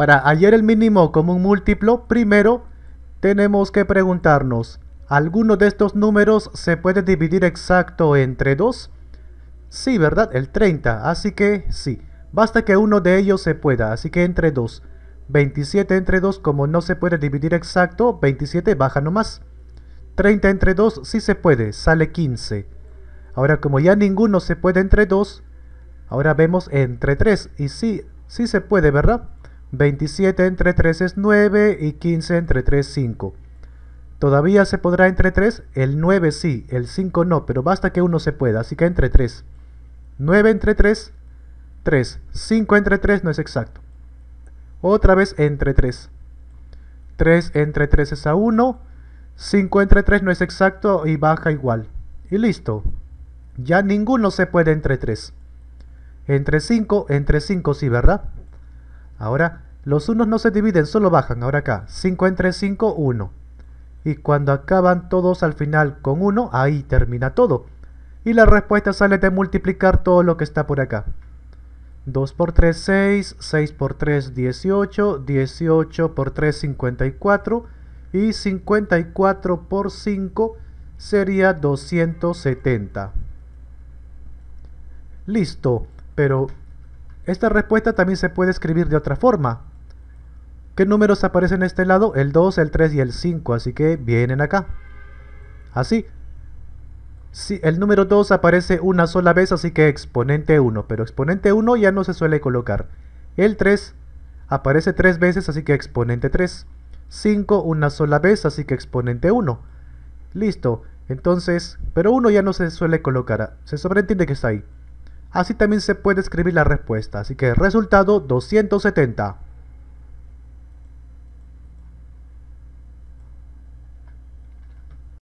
Para hallar el mínimo común múltiplo, primero tenemos que preguntarnos, ¿alguno de estos números se puede dividir exacto entre 2? Sí, ¿verdad? El 30, así que sí. Basta que uno de ellos se pueda, así que entre 2. 27 entre 2, como no se puede dividir exacto, 27 baja nomás. 30 entre 2 sí se puede, sale 15. Ahora como ya ninguno se puede entre 2, ahora vemos entre 3. Y sí, sí se puede, ¿verdad? 27 entre 3 es 9 y 15 entre 3 es 5. ¿Todavía se podrá entre 3? El 9 sí, el 5 no, pero basta que uno se pueda, así que entre 3. 9 entre 3, 3. 5 entre 3 no es exacto. Otra vez entre 3. 3 entre 3 es a 1. 5 entre 3 no es exacto y baja igual. Y listo. Ya ninguno se puede entre 3. Entre 5, entre 5 sí, ¿verdad? Ahora, los unos no se dividen, solo bajan. Ahora acá, 5 entre 5, 1. Y cuando acaban todos al final con 1, ahí termina todo. Y la respuesta sale de multiplicar todo lo que está por acá. 2 por 3, 6. 6 por 3, 18. 18 por 3, 54. Y 54 por 5 sería 270. Listo, pero esta respuesta también se puede escribir de otra forma. ¿Qué números aparecen en este lado? El 2, el 3 y el 5, así que vienen acá. Así. el número 2 aparece una sola vez, así que exponente 1, pero exponente 1 ya no se suele colocar. El 3 aparece 3 veces, así que exponente 3. 5 una sola vez, así que exponente 1. Listo. Entonces, pero 1 ya no se suele colocar, se sobreentiende que está ahí. Así también se puede escribir la respuesta, así que resultado 270.